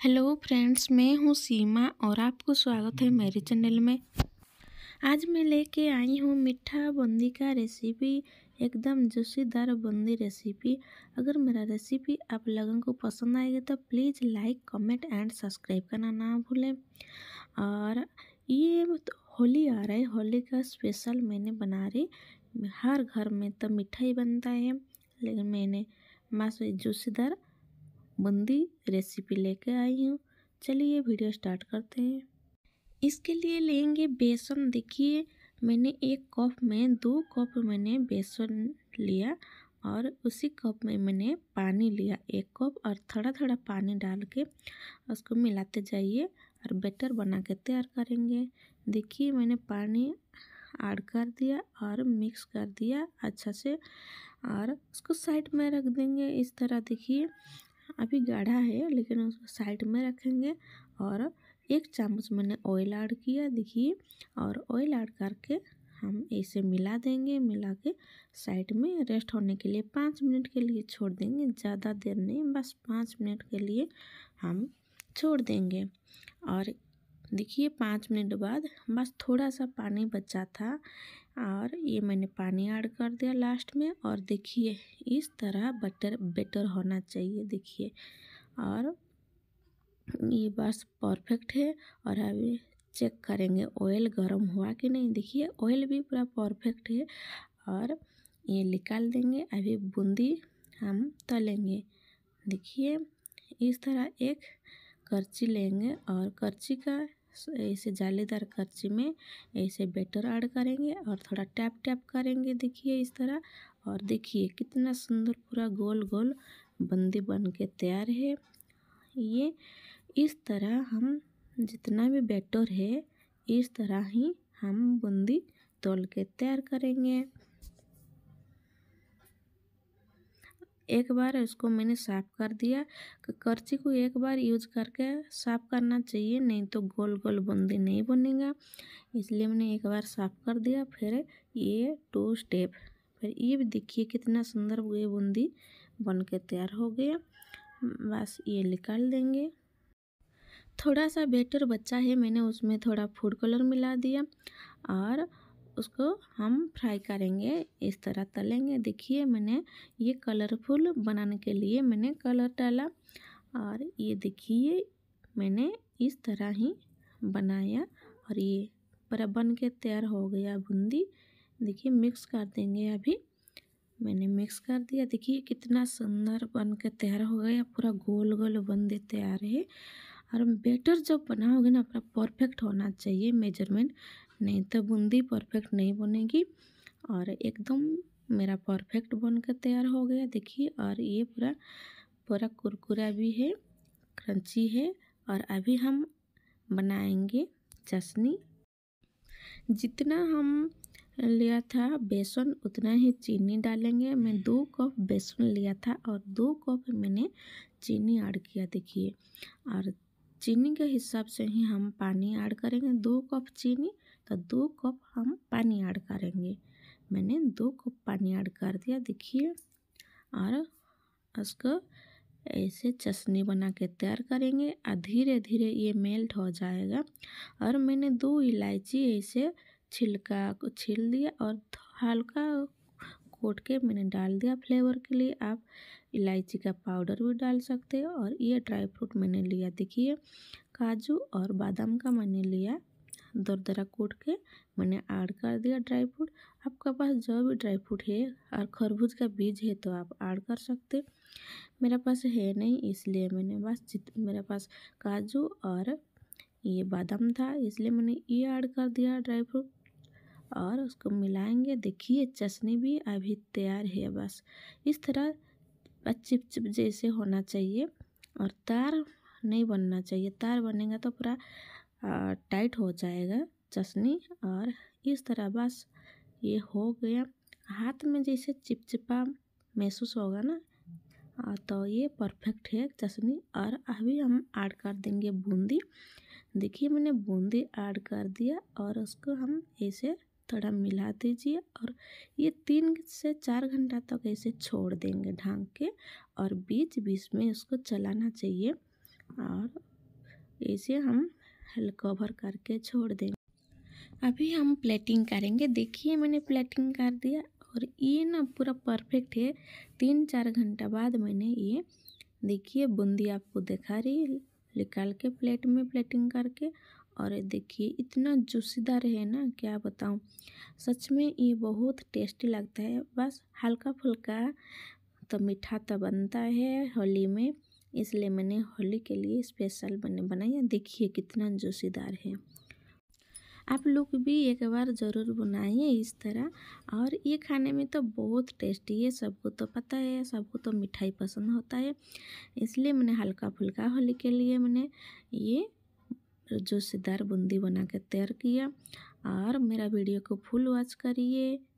hello friends मैं हूँ सीमा और आपको स्वागत है मेरे चैनल में आज मैं लेके आई हूँ मीठा बूंदी का रेसिपी एकदम जूसीदार बूंदी रेसिपी अगर मेरा रेसिपी आप लोगों को पसंद आएगा तो please like comment and subscribe करना ना भूलें और ये होली आ रहा है होली का स्पेशल मैंने बना रही हर घर में तो मिठाई बनता है लेकिन मैंने माँ से जूसीदार बंदी रेसिपी लेके आई हूँ चलिए वीडियो स्टार्ट करते हैं इसके लिए लेंगे बेसन देखिए मैंने एक कप में दो कप मैंने बेसन लिया और उसी कप में मैंने पानी लिया एक कप और थोड़ा थोड़ा पानी डाल के उसको मिलाते जाइए और बेटर बना के तैयार करेंगे देखिए मैंने पानी ऐड कर दिया और मिक्स कर दिया अच्छा से और उसको साइड में रख देंगे इस तरह देखिए अभी गाढ़ा है लेकिन उसको साइड में रखेंगे और एक चम्मच मैंने ऑयल ऐड किया देखिए और ऑयल ऐड करके हम इसे मिला देंगे मिला के साइड में रेस्ट होने के लिए पाँच मिनट के लिए छोड़ देंगे ज़्यादा देर नहीं बस पाँच मिनट के लिए हम छोड़ देंगे और देखिए पाँच मिनट बाद बस थोड़ा सा पानी बचा था और ये मैंने पानी ऐड कर दिया लास्ट में और देखिए इस तरह बटर बेटर होना चाहिए देखिए और ये बस परफेक्ट है और अभी चेक करेंगे ऑयल गर्म हुआ कि नहीं देखिए ऑयल भी पूरा परफेक्ट है और ये निकाल देंगे अभी बूंदी हम तलेंगे देखिए इस तरह एक करची लेंगे और करची का ऐसे जालीदार करछी में ऐसे बेटर ऐड करेंगे और थोड़ा टैप टैप करेंगे देखिए इस तरह और देखिए कितना सुंदर पूरा गोल गोल बंदी बन के तैयार है ये इस तरह हम जितना भी बेटर है इस तरह ही हम बूंदी तोल के तैयार करेंगे एक बार उसको मैंने साफ़ कर दिया करछी को एक बार यूज करके साफ़ करना चाहिए नहीं तो गोल गोल बूंदी नहीं बनेगा इसलिए मैंने एक बार साफ़ कर दिया फिर ये टू स्टेप फिर ये भी देखिए कितना सुंदर ये बूंदी बन के तैयार हो गया बस ये निकाल देंगे थोड़ा सा बेटर बच्चा है मैंने उसमें थोड़ा फूड कलर मिला दिया और उसको हम फ्राई करेंगे इस तरह तलेंगे देखिए मैंने ये कलरफुल बनाने के लिए मैंने कलर डाला और ये देखिए मैंने इस तरह ही बनाया और ये पूरा बन के तैयार हो गया बूंदी देखिए मिक्स कर देंगे अभी मैंने मिक्स कर दिया देखिए कितना सुंदर बन के तैयार हो गया पूरा गोल गोल बन दे तैयार है और बेटर जब बनाओगे ना पूरा परफेक्ट होना चाहिए मेजरमेंट नहीं तो बूंदी परफेक्ट नहीं बनेगी और एकदम मेरा परफेक्ट बन कर तैयार हो गया देखिए और ये पूरा पूरा कुरकुरा भी है क्रंची है और अभी हम बनाएंगे चशनी जितना हम लिया था बेसन उतना ही चीनी डालेंगे मैं दो कप बेसन लिया था और दो कप मैंने चीनी ऐड किया देखिए और चीनी के हिसाब से ही हम पानी ऐड करेंगे दो कप चीनी तो दो कप हम पानी ऐड करेंगे मैंने दो कप पानी ऐड कर दिया देखिए और उसको ऐसे चशनी बना के तैयार करेंगे और धीरे धीरे ये मेल्ट हो जाएगा और मैंने दो इलायची ऐसे छिलका को छील दिया और हल्का कोट के मैंने डाल दिया फ्लेवर के लिए आप इलायची का पाउडर भी डाल सकते हो और ये ड्राई फ्रूट मैंने लिया देखिए काजू और बादाम का मैंने लिया दरदरा कूट के मैंने ऐड कर दिया ड्राई फ्रूट आपके पास जो भी ड्राई फ्रूट है और खरबूज का बीज है तो आप ऐड कर सकते मेरे पास है नहीं इसलिए मैंने बस जित मेरे पास काजू और ये बादाम था इसलिए मैंने ये ऐड कर दिया ड्राई फ्रूट और उसको मिलाएंगे देखिए चटनी भी अभी तैयार है बस इस तरह चिप चिप जैसे होना चाहिए और तार नहीं बनना चाहिए तार बनेगा तो पूरा टाइट हो जाएगा चशनी और इस तरह बस ये हो गया हाथ में जैसे चिपचिपा महसूस होगा ना तो ये परफेक्ट है चशनी और अभी हम ऐड कर देंगे बूंदी देखिए मैंने बूंदी ऐड कर दिया और उसको हम ऐसे थोड़ा मिला दीजिए और ये तीन से चार घंटा तक ऐसे छोड़ देंगे ढांक के और बीच बीच में इसको चलाना चाहिए और ऐसे हम कवर करके छोड़ देंगे अभी हम प्लेटिंग करेंगे देखिए मैंने प्लेटिंग कर दिया और ये ना पूरा परफेक्ट है तीन चार घंटा बाद मैंने ये देखिए बूंदी आपको दिखा रही निकाल के प्लेट में प्लेटिंग करके और देखिए इतना जूसीदार है ना क्या बताऊँ सच में ये बहुत टेस्टी लगता है बस हल्का फुल्का तो मीठा तो बनता है होली में इसलिए मैंने होली के लिए स्पेशल बने बनाया देखिए कितना जोशीदार है आप लोग भी एक बार ज़रूर बनाइए इस तरह और ये खाने में तो बहुत टेस्टी है सबको तो पता है सबको तो मिठाई पसंद होता है इसलिए मैंने हल्का फुल्का होली के लिए मैंने ये जोशीदार बूंदी बना के तैयार किया और मेरा वीडियो को फुल वॉच करिए